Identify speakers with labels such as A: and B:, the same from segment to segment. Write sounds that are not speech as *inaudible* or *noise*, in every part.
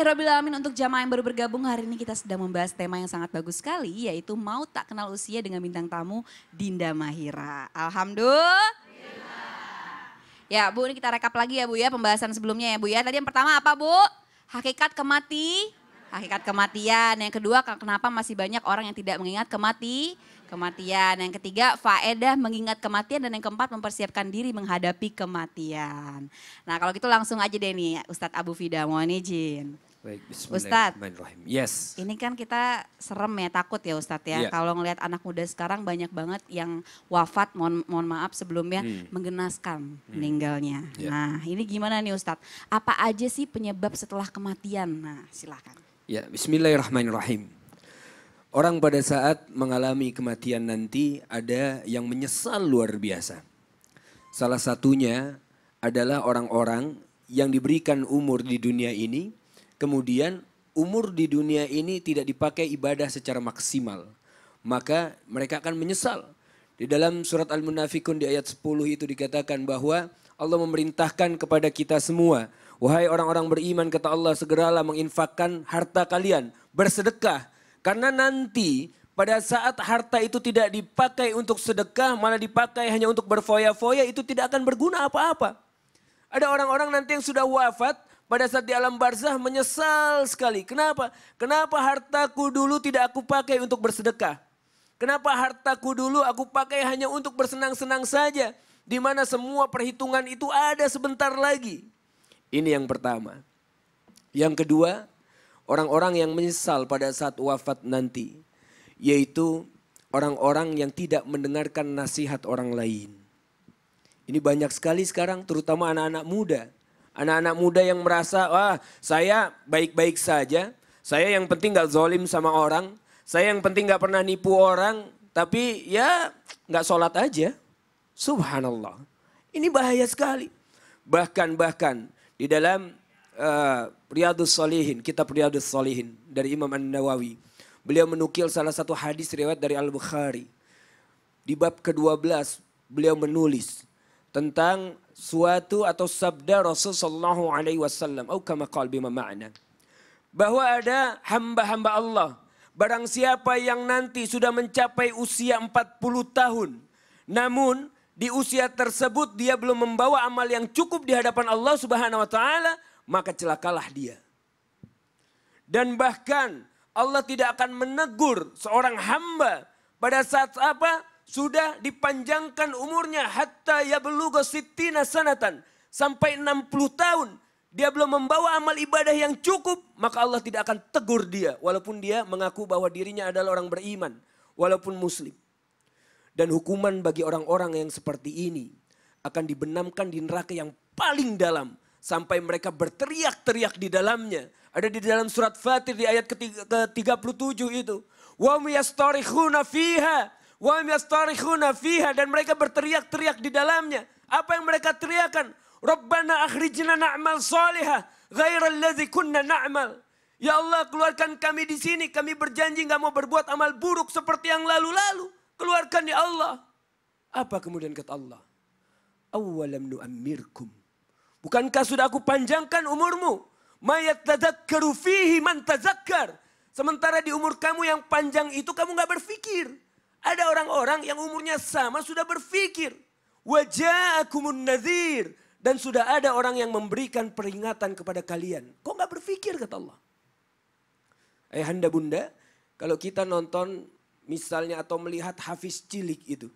A: Bismillahirrahmanirrahim untuk jamaah yang baru bergabung hari ini kita sedang membahas tema yang sangat bagus sekali yaitu mau tak kenal usia dengan bintang tamu Dinda Mahira. Alhamdulillah. Ya Bu ini kita rekap lagi ya Bu ya pembahasan sebelumnya ya Bu ya. Tadi yang pertama apa Bu? Hakikat kemati. Hakikat kematian. Yang kedua kenapa masih banyak orang yang tidak mengingat kemati kematian. Yang ketiga, faedah mengingat kematian dan yang keempat mempersiapkan diri menghadapi kematian. Nah, kalau gitu langsung aja deh nih Ustadz Abu Fida mohon izin. Baik, Bismillahirrahmanirrahim. Yes. Ini kan kita serem ya, takut ya Ustadz ya. Yeah. Kalau ngelihat anak muda sekarang banyak banget yang wafat, mohon, mohon maaf sebelumnya, hmm. menggenaskan hmm. meninggalnya. Yeah. Nah ini gimana nih Ustadz? Apa aja sih penyebab setelah kematian? Nah silahkan.
B: Ya, Bismillahirrahmanirrahim. Orang pada saat mengalami kematian nanti ada yang menyesal luar biasa. Salah satunya adalah orang-orang yang diberikan umur di dunia ini Kemudian umur di dunia ini tidak dipakai ibadah secara maksimal. Maka mereka akan menyesal. Di dalam surat Al-Munafikun di ayat 10 itu dikatakan bahwa Allah memerintahkan kepada kita semua. Wahai orang-orang beriman kata Allah segeralah menginfakkan harta kalian. Bersedekah. Karena nanti pada saat harta itu tidak dipakai untuk sedekah malah dipakai hanya untuk berfoya-foya itu tidak akan berguna apa-apa. Ada orang-orang nanti yang sudah wafat pada saat di alam barzah menyesal sekali. Kenapa? Kenapa hartaku dulu tidak aku pakai untuk bersedekah? Kenapa hartaku dulu aku pakai hanya untuk bersenang-senang saja? Di mana semua perhitungan itu ada sebentar lagi. Ini yang pertama. Yang kedua, orang-orang yang menyesal pada saat wafat nanti. Yaitu orang-orang yang tidak mendengarkan nasihat orang lain. Ini banyak sekali sekarang terutama anak-anak muda Anak-anak muda yang merasa, wah saya baik-baik saja. Saya yang penting gak zolim sama orang. Saya yang penting gak pernah nipu orang. Tapi ya gak sholat aja. Subhanallah. Ini bahaya sekali. Bahkan-bahkan di dalam uh, eh, Riyadus Solihin, kitab Riyadus Solihin dari Imam An-Nawawi. Beliau menukil salah satu hadis riwayat dari Al-Bukhari. Di bab ke-12 beliau menulis tentang suatu atau sabda Rasul sallallahu alaihi wasallam atau kama bahwa ada hamba-hamba Allah barang siapa yang nanti sudah mencapai usia 40 tahun namun di usia tersebut dia belum membawa amal yang cukup di hadapan Allah Subhanahu wa taala maka celakalah dia dan bahkan Allah tidak akan menegur seorang hamba pada saat apa sudah dipanjangkan umurnya hatta ya yabluga sitina sanatan sampai 60 tahun dia belum membawa amal ibadah yang cukup maka Allah tidak akan tegur dia walaupun dia mengaku bahwa dirinya adalah orang beriman walaupun muslim dan hukuman bagi orang-orang yang seperti ini akan dibenamkan di neraka yang paling dalam sampai mereka berteriak-teriak di dalamnya ada di dalam surat Fatir di ayat ke-37 itu wa yastarihuna fiha Wa fiha dan mereka berteriak-teriak di dalamnya. Apa yang mereka teriakan? Rabbana akhrijna na'mal salihah ghairal ladzi kunna na'mal. Ya Allah keluarkan kami di sini. Kami berjanji nggak mau berbuat amal buruk seperti yang lalu-lalu. Keluarkan ya Allah. Apa kemudian kata Allah? Awalam nu'ammirkum. Bukankah sudah aku panjangkan umurmu? Mayat tadakkaru fihi man tazakkar. Sementara di umur kamu yang panjang itu kamu nggak berfikir. Ada orang-orang yang umurnya sama sudah berpikir. aku nadhir. Dan sudah ada orang yang memberikan peringatan kepada kalian. Kok gak berpikir kata Allah. Ayahanda eh, bunda, kalau kita nonton misalnya atau melihat Hafiz Cilik itu.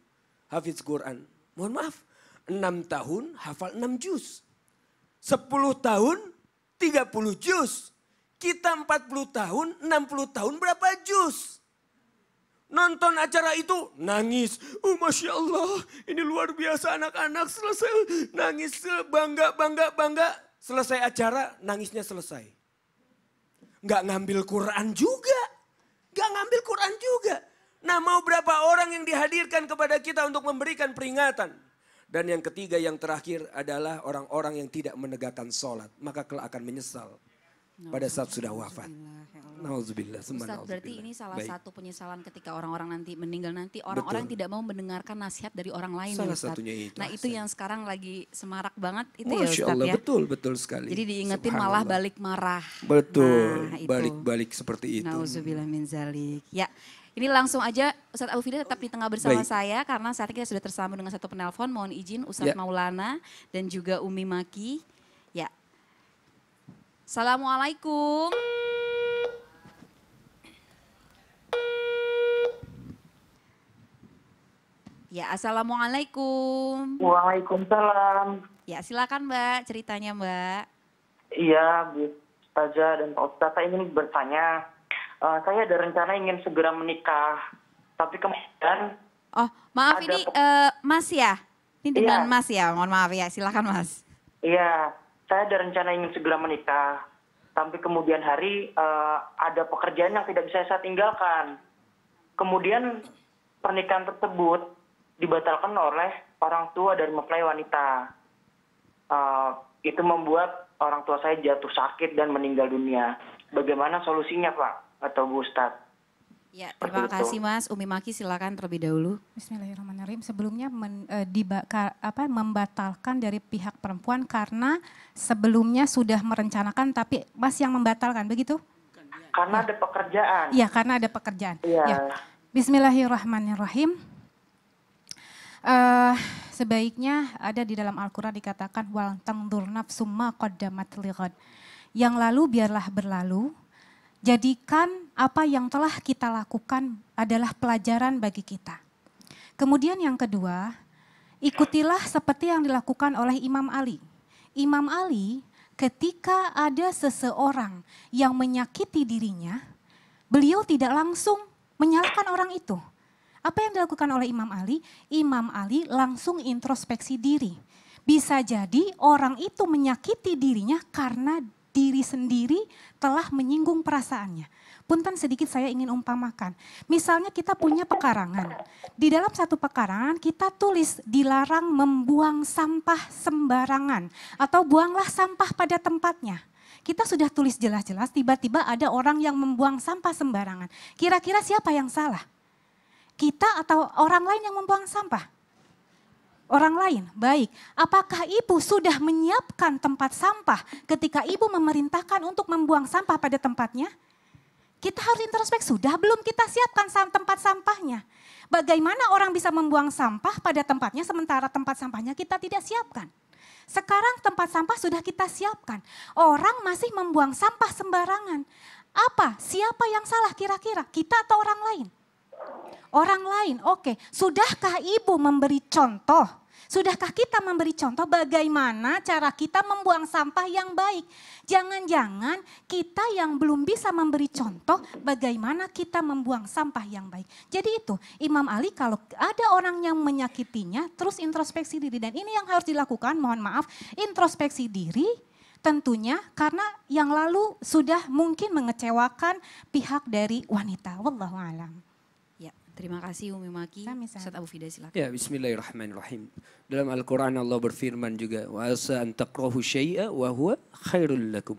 B: Hafiz Quran. Mohon maaf, enam tahun hafal enam juz. sepuluh tahun tiga puluh juz. Kita empat puluh tahun, enam puluh tahun berapa juz? Nonton acara itu nangis. Oh Masya Allah ini luar biasa anak-anak selesai nangis bangga bangga bangga. Selesai acara nangisnya selesai. Gak ngambil Quran juga. Gak ngambil Quran juga. Nah mau berapa orang yang dihadirkan kepada kita untuk memberikan peringatan. Dan yang ketiga yang terakhir adalah orang-orang yang tidak menegakkan sholat. Maka kelak akan menyesal pada saat sudah wafat. Nauzubillah. Ya Ustaz, berarti
A: ini salah Baik. satu penyesalan ketika orang-orang nanti meninggal nanti orang-orang tidak mau mendengarkan nasihat dari orang lain. Ya, salah ya, Ustaz. satunya itu. Nah itu yang sekarang lagi semarak banget itu ya, Masya ya Ustaz Allah, ya.
B: Betul betul sekali. Jadi diingetin malah
A: balik marah.
B: Betul. balik nah, balik-balik seperti itu. Nauzubillah
A: min zalik. Ya. Ini langsung aja Abu Aufida tetap di tengah bersama Baik. saya karena saat ini kita sudah tersambung dengan satu penelpon. Mohon izin Ustadz ya. Maulana dan juga Umi Maki. Assalamualaikum. Ya, assalamualaikum. Waalaikumsalam. Ya, silakan Mbak, ceritanya Mbak. Iya,
C: Bu Ustazah dan Pak Ustaz, saya ingin bertanya. Uh, saya ada rencana ingin segera menikah, tapi kemudian...
A: Oh, maaf ini uh, Mas ya? Ini dengan iya. Mas ya, mohon maaf ya, silakan Mas.
C: Iya, saya ada rencana ingin segera menikah tapi kemudian hari eh, ada pekerjaan yang tidak bisa saya tinggalkan kemudian pernikahan tersebut dibatalkan oleh orang tua dari mempelai wanita eh, itu membuat orang tua saya jatuh sakit dan meninggal dunia bagaimana solusinya pak atau bu ustadz
D: Ya, terima kasih Mas. Umi Maki silakan terlebih dahulu. Bismillahirrahmanirrahim. Sebelumnya men, e, apa, membatalkan dari pihak perempuan karena sebelumnya sudah merencanakan tapi Mas yang membatalkan, begitu?
C: Karena ya. ada pekerjaan. Iya,
D: karena ada pekerjaan. Iya. Ya. Bismillahirrahmanirrahim. Uh, sebaiknya ada di dalam Al-Quran dikatakan wal tangdur nafsumma qaddamat liqad. Yang lalu biarlah berlalu, jadikan apa yang telah kita lakukan adalah pelajaran bagi kita. Kemudian yang kedua, ikutilah seperti yang dilakukan oleh Imam Ali. Imam Ali ketika ada seseorang yang menyakiti dirinya, beliau tidak langsung menyalahkan orang itu. Apa yang dilakukan oleh Imam Ali? Imam Ali langsung introspeksi diri. Bisa jadi orang itu menyakiti dirinya karena diri sendiri telah menyinggung perasaannya Punten sedikit saya ingin umpamakan. Misalnya kita punya pekarangan. Di dalam satu pekarangan kita tulis dilarang membuang sampah sembarangan. Atau buanglah sampah pada tempatnya. Kita sudah tulis jelas-jelas tiba-tiba ada orang yang membuang sampah sembarangan. Kira-kira siapa yang salah? Kita atau orang lain yang membuang sampah? orang lain. Baik, apakah ibu sudah menyiapkan tempat sampah ketika ibu memerintahkan untuk membuang sampah pada tempatnya? Kita harus introspek, sudah belum kita siapkan tempat sampahnya? Bagaimana orang bisa membuang sampah pada tempatnya sementara tempat sampahnya kita tidak siapkan? Sekarang tempat sampah sudah kita siapkan. Orang masih membuang sampah sembarangan. Apa? Siapa yang salah kira-kira? Kita atau orang lain? Orang lain, oke. Okay. Sudahkah ibu memberi contoh Sudahkah kita memberi contoh bagaimana cara kita membuang sampah yang baik? Jangan-jangan kita yang belum bisa memberi contoh bagaimana kita membuang sampah yang baik. Jadi itu Imam Ali kalau ada orang yang menyakitinya terus introspeksi diri dan ini yang harus dilakukan mohon maaf introspeksi diri tentunya karena yang lalu sudah mungkin mengecewakan pihak dari wanita. Wallahu
A: Terima kasih Umi Maki. Ustaz Abu Fida silakan.
B: Ya, bismillahirrahmanirrahim. Dalam Al-Qur'an Allah berfirman juga, "Wa asa an takrahu syai'a wa huwa khairul lakum."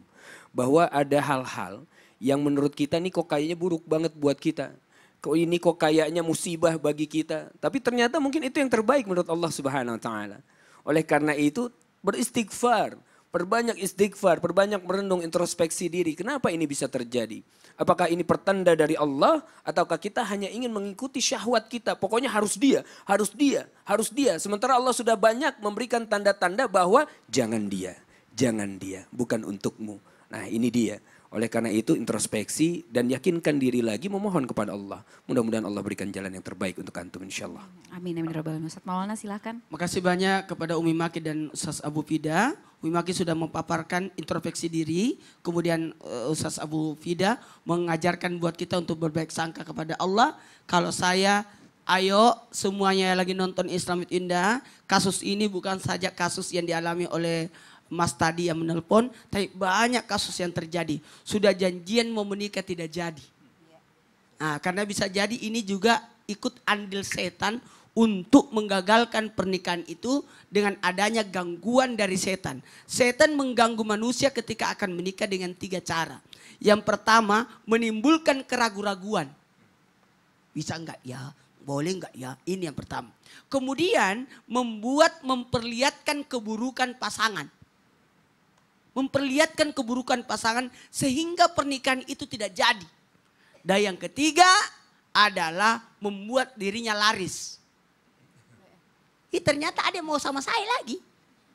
B: Bahwa ada hal-hal yang menurut kita nih kok kayaknya buruk banget buat kita. Kok ini kok kayaknya musibah bagi kita. Tapi ternyata mungkin itu yang terbaik menurut Allah Subhanahu wa taala. Oleh karena itu beristighfar, Perbanyak istighfar, perbanyak merenung introspeksi diri. Kenapa ini bisa terjadi? Apakah ini pertanda dari Allah ataukah kita hanya ingin mengikuti syahwat kita? Pokoknya harus dia, harus dia, harus dia. Sementara Allah sudah banyak memberikan tanda-tanda bahwa jangan dia, jangan dia, bukan untukmu. Nah, ini dia. Oleh karena itu introspeksi dan yakinkan diri lagi memohon kepada Allah. Mudah-mudahan Allah berikan jalan yang terbaik untuk antum insya Allah.
A: Amin, amin. Rabbalamin. Ustaz Maulana silahkan. Makasih banyak
C: kepada Umi Maki dan Ustaz Abu Fida. Umi Maki sudah memaparkan introspeksi diri. Kemudian eh, Ustaz Abu Fida mengajarkan buat kita untuk berbaik sangka kepada Allah. Kalau saya Ayo semuanya yang lagi nonton Islamit Indah, kasus ini bukan saja kasus yang dialami oleh Mas tadi yang menelpon, tapi banyak kasus yang terjadi. Sudah janjian mau menikah tidak jadi. Nah, karena bisa jadi ini juga ikut andil setan untuk menggagalkan pernikahan itu dengan adanya gangguan dari setan. Setan mengganggu manusia ketika akan menikah dengan tiga cara. Yang pertama, menimbulkan keraguan-raguan. Bisa enggak ya? boleh enggak ya? Ini yang pertama. Kemudian membuat memperlihatkan keburukan pasangan memperlihatkan keburukan pasangan sehingga pernikahan itu tidak jadi. Dan yang ketiga adalah membuat dirinya laris. Ih, ternyata ada yang mau sama saya lagi.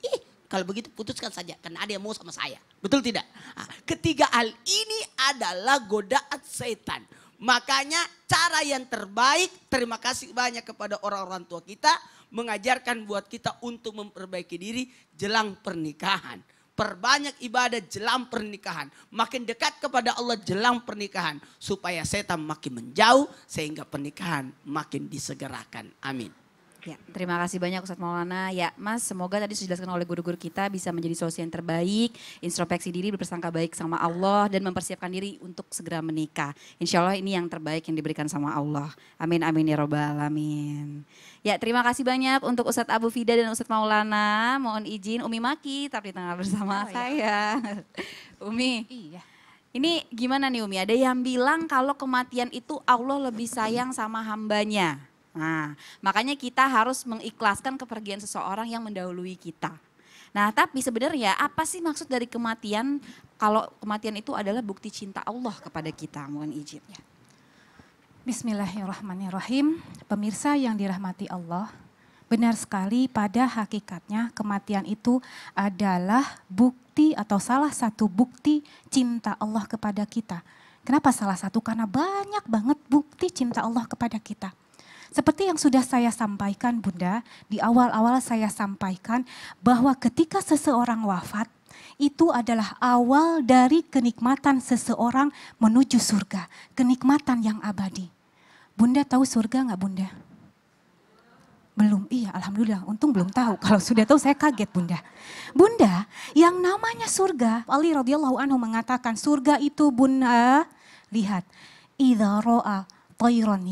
C: Ih, kalau begitu putuskan saja karena ada yang mau sama saya. Betul tidak? Ah, ketiga hal ini adalah godaan setan. Makanya cara yang terbaik, terima kasih banyak kepada orang-orang tua kita mengajarkan buat kita untuk memperbaiki diri jelang pernikahan. Perbanyak ibadah jelang pernikahan. Makin dekat kepada Allah jelang pernikahan. Supaya setan makin menjauh sehingga pernikahan makin disegerakan. Amin.
A: Ya, terima kasih banyak Ustadz Maulana. Ya, Mas, semoga tadi sudah dijelaskan oleh guru-guru kita bisa menjadi solusi yang terbaik, introspeksi diri, berpersangka baik sama Allah, dan mempersiapkan diri untuk segera menikah. Insya Allah ini yang terbaik yang diberikan sama Allah. Amin, amin, ya robbal alamin. Ya, terima kasih banyak untuk Ustadz Abu Fida dan Ustadz Maulana. Mohon izin, Umi Maki, tapi tengah bersama oh, iya. saya. Iya. *laughs* Umi. Iya. Ini gimana nih Umi? Ada yang bilang kalau kematian itu Allah lebih sayang sama hambanya. Nah, makanya kita harus mengikhlaskan kepergian seseorang yang mendahului kita. Nah, tapi sebenarnya apa sih maksud dari kematian? Kalau kematian itu adalah bukti cinta Allah kepada kita, mohon izin ya. Bismillahirrahmanirrahim.
D: Pemirsa yang dirahmati Allah, benar sekali pada hakikatnya kematian itu adalah bukti atau salah satu bukti cinta Allah kepada kita. Kenapa salah satu? Karena banyak banget bukti cinta Allah kepada kita. Seperti yang sudah saya sampaikan Bunda, di awal-awal saya sampaikan bahwa ketika seseorang wafat, itu adalah awal dari kenikmatan seseorang menuju surga. Kenikmatan yang abadi. Bunda tahu surga nggak Bunda? Belum, iya Alhamdulillah. Untung belum tahu. *laughs* Kalau sudah tahu saya kaget Bunda. Bunda, yang namanya surga, Ali radhiyallahu anhu mengatakan surga itu Bunda, lihat. Idha ro'a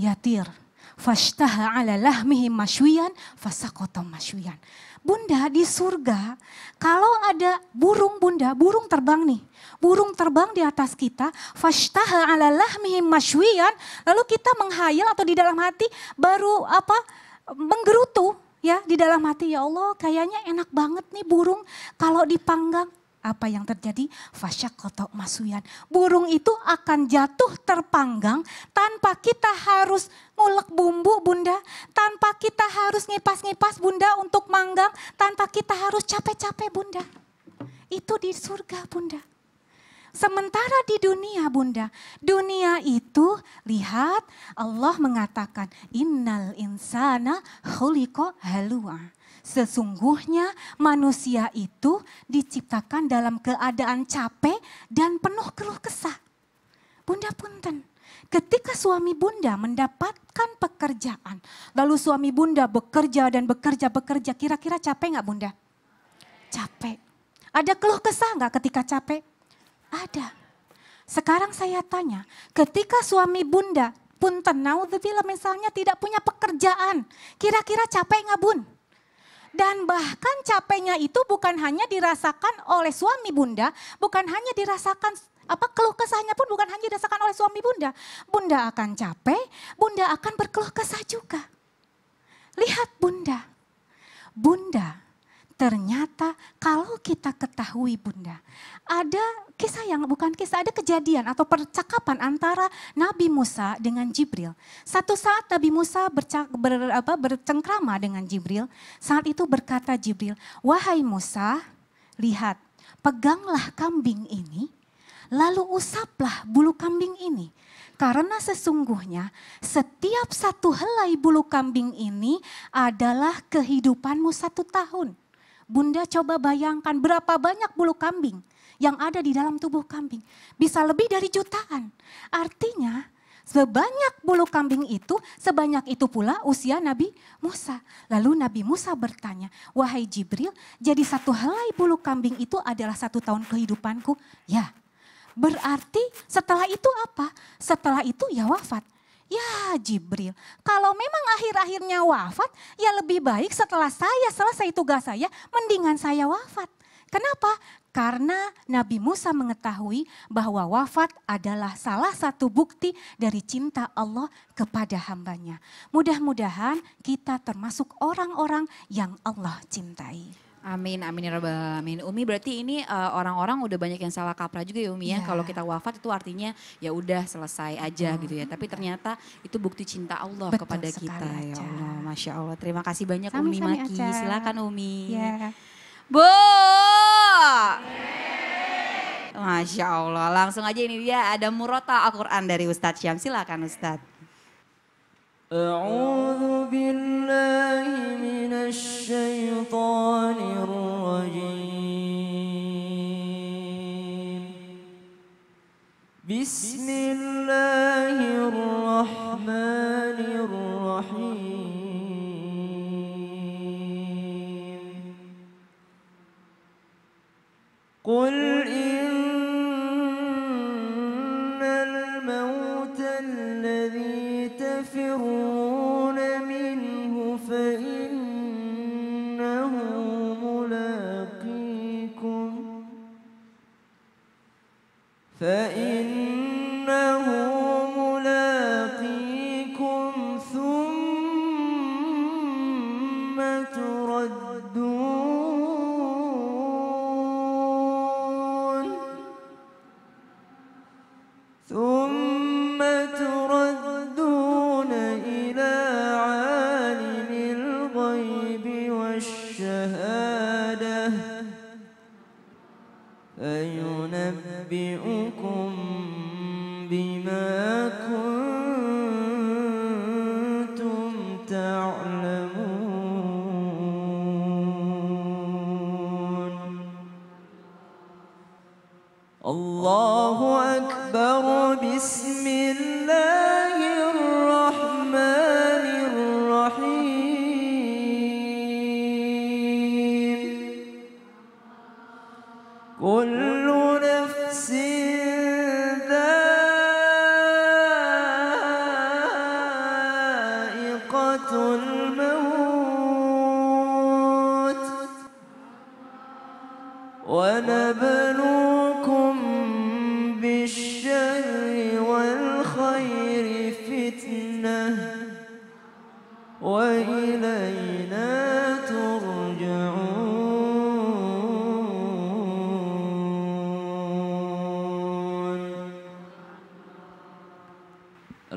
D: yatir fashtaha ala lahmihi masyuyan fasakotom masyuyan. Bunda di surga, kalau ada burung bunda, burung terbang nih. Burung terbang di atas kita, fashtaha ala lahmihi masyuyan, lalu kita menghayal atau di dalam hati baru apa menggerutu ya di dalam hati ya Allah kayaknya enak banget nih burung kalau dipanggang apa yang terjadi? Fasyak kotok masuyan. Burung itu akan jatuh terpanggang tanpa kita harus ngulek bumbu bunda. Tanpa kita harus ngipas-ngipas bunda untuk manggang. Tanpa kita harus capek-capek bunda. Itu di surga bunda. Sementara di dunia bunda, dunia itu lihat Allah mengatakan innal insana khuliqa halua. Sesungguhnya manusia itu diciptakan dalam keadaan capek dan penuh keluh kesah. Bunda Punten, ketika suami bunda mendapatkan pekerjaan, lalu suami bunda bekerja dan bekerja-bekerja, kira-kira capek nggak bunda? Capek. Ada keluh kesah nggak ketika capek? Ada. Sekarang saya tanya, ketika suami bunda punten misalnya tidak punya pekerjaan, kira-kira capek nggak bun? Dan bahkan capeknya itu bukan hanya dirasakan oleh suami bunda, bukan hanya dirasakan apa keluh kesahnya pun bukan hanya dirasakan oleh suami bunda. Bunda akan capek, bunda akan berkeluh kesah juga. Lihat bunda, bunda Ternyata kalau kita ketahui Bunda, ada kisah yang bukan kisah, ada kejadian atau percakapan antara Nabi Musa dengan Jibril. Satu saat Nabi Musa bercak, ber, apa, bercengkrama dengan Jibril, saat itu berkata Jibril, "Wahai Musa, lihat, peganglah kambing ini, lalu usaplah bulu kambing ini." Karena sesungguhnya setiap satu helai bulu kambing ini adalah kehidupanmu satu tahun. Bunda coba bayangkan berapa banyak bulu kambing yang ada di dalam tubuh kambing. Bisa lebih dari jutaan. Artinya sebanyak bulu kambing itu, sebanyak itu pula usia Nabi Musa. Lalu Nabi Musa bertanya, wahai Jibril, jadi satu helai bulu kambing itu adalah satu tahun kehidupanku? Ya, berarti setelah itu apa? Setelah itu ya wafat. Ya Jibril, kalau memang akhir-akhirnya wafat, ya lebih baik setelah saya selesai tugas saya, mendingan saya wafat. Kenapa? Karena Nabi Musa mengetahui bahwa wafat adalah salah satu bukti dari cinta Allah kepada hambanya. Mudah-mudahan kita termasuk orang-orang yang Allah cintai.
A: Amin, amin ya Rabbal amin. Umi berarti ini orang eh, orang-orang udah banyak yang salah kaprah juga ya Umi ya. ya. Kalau kita wafat itu artinya ya udah selesai aja oh. gitu ya. Tapi ternyata itu bukti cinta Allah Betul kepada kita ya Allah. Masya Allah. Terima kasih banyak Sami, Umi Maki. Aja. Silakan Umi. Ya. Bu. Masya Allah. Langsung aja ini dia ada murota Al-Quran dari Ustadz Syam. Silakan Ustadz.
E: أعوذ بالله من الشيطان Bismillah.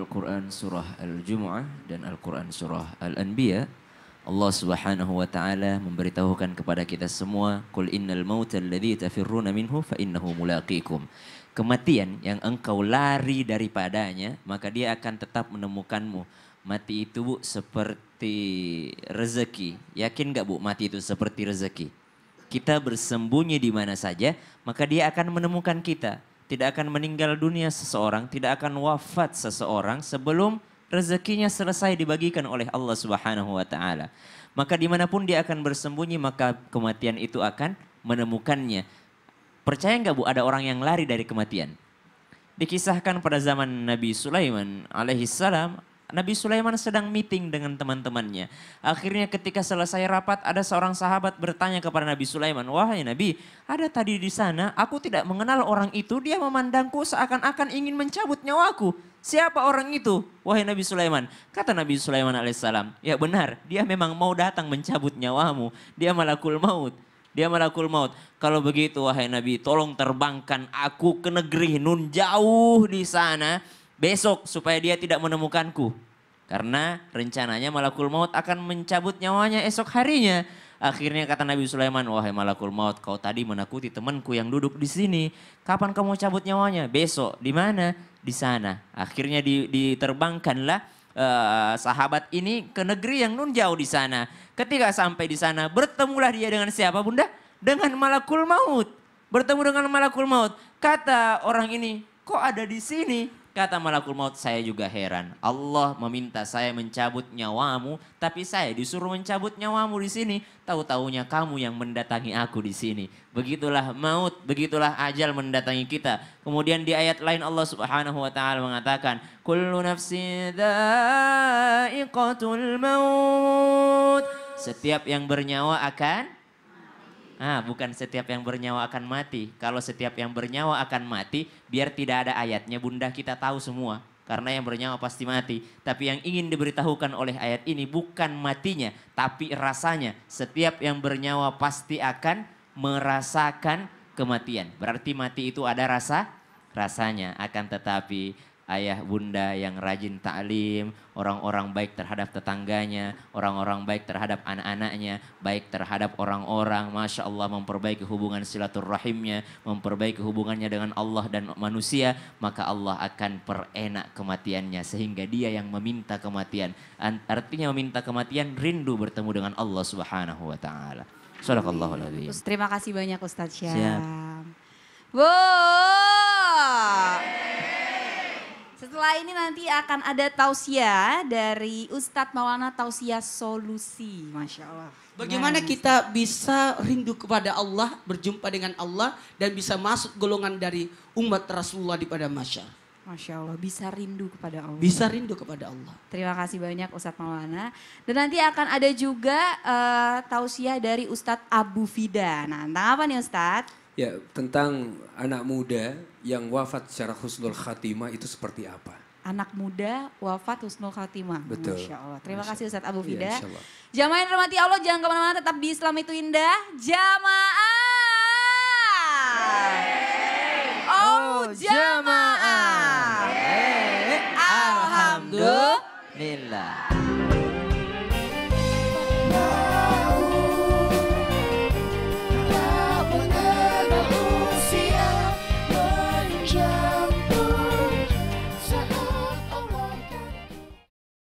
F: Al-Quran Surah Al-Jumu'ah dan Al-Quran Surah Al-Anbiya, Allah Subhanahu wa taala memberitahukan kepada kita semua, "Qul innal mauta alladzi tafirruna minhu fa innahu mulaqikum." Kematian yang engkau lari daripadanya, maka dia akan tetap menemukanmu. Mati itu Bu seperti rezeki. Yakin gak Bu mati itu seperti rezeki? Kita bersembunyi di mana saja, maka dia akan menemukan kita. Tidak akan meninggal dunia seseorang, tidak akan wafat seseorang sebelum rezekinya selesai dibagikan oleh Allah Subhanahu wa taala. Maka dimanapun dia akan bersembunyi, maka kematian itu akan menemukannya. Percaya nggak bu, ada orang yang lari dari kematian? Dikisahkan pada zaman Nabi Sulaiman alaihissalam, Nabi Sulaiman sedang meeting dengan teman-temannya. Akhirnya ketika selesai rapat ada seorang sahabat bertanya kepada Nabi Sulaiman, "Wahai Nabi, ada tadi di sana, aku tidak mengenal orang itu, dia memandangku seakan-akan ingin mencabut nyawaku. Siapa orang itu?" Wahai Nabi Sulaiman. Kata Nabi Sulaiman alaihissalam, "Ya benar, dia memang mau datang mencabut nyawamu. Dia malakul maut." Dia malakul maut. Kalau begitu wahai Nabi, tolong terbangkan aku ke negeri Nun jauh di sana besok supaya dia tidak menemukanku. Karena rencananya malakul maut akan mencabut nyawanya esok harinya. Akhirnya kata Nabi Sulaiman, wahai malakul maut, kau tadi menakuti temanku yang duduk di sini. Kapan kamu cabut nyawanya? Besok. Di mana? Di sana. Akhirnya diterbangkanlah Uh, sahabat ini ke negeri yang nun jauh di sana. Ketika sampai di sana, bertemulah dia dengan siapa bunda? Dengan malakul maut. Bertemu dengan malakul maut. Kata orang ini, kok ada di sini? Kata malakul maut, saya juga heran. Allah meminta saya mencabut nyawamu, tapi saya disuruh mencabut nyawamu di sini. Tahu-taunya kamu yang mendatangi aku di sini. Begitulah maut, begitulah ajal mendatangi kita. Kemudian di ayat lain Allah Subhanahu wa taala mengatakan, "Kullu nafsin maut." Setiap yang bernyawa akan Ah, bukan setiap yang bernyawa akan mati. Kalau setiap yang bernyawa akan mati, biar tidak ada ayatnya, bunda kita tahu semua. Karena yang bernyawa pasti mati. Tapi yang ingin diberitahukan oleh ayat ini bukan matinya, tapi rasanya. Setiap yang bernyawa pasti akan merasakan kematian. Berarti mati itu ada rasa rasanya akan tetapi ayah bunda yang rajin taklim, orang-orang baik terhadap tetangganya, orang-orang baik terhadap anak-anaknya, baik terhadap orang-orang, masya Allah memperbaiki hubungan silaturahimnya, memperbaiki hubungannya dengan Allah dan manusia, maka Allah akan perenak kematiannya sehingga dia yang meminta kematian. Artinya meminta kematian rindu bertemu dengan Allah Subhanahu wa taala.
A: Terima kasih banyak Ustaz Syam. Siap. Wow. Setelah ini nanti akan ada tausia dari Ustadz Maulana Tausia Solusi. Masya Allah. Bagaimana kita bisa
C: rindu kepada Allah, berjumpa dengan Allah, dan bisa masuk golongan dari umat Rasulullah di pada masyarakat.
A: Masya Allah, bisa rindu kepada Allah. Bisa rindu kepada Allah. Terima kasih banyak Ustadz Maulana. Dan nanti akan ada juga uh, tausiah dari Ustadz Abu Fida. Nah, tentang apa nih Ustadz?
B: Ya, tentang anak muda yang wafat secara husnul khatimah itu seperti apa?
A: Anak muda wafat husnul khatimah. Betul. Masya Allah. Terima Masya. kasih Ustaz Abu ya, Fida. Ya, Jamaah yang rahmati Allah, jangan kemana-mana, tetap di Islam itu indah.
E: Jamaah! Oh, oh jamaah! Eh, eh. Alhamdulillah.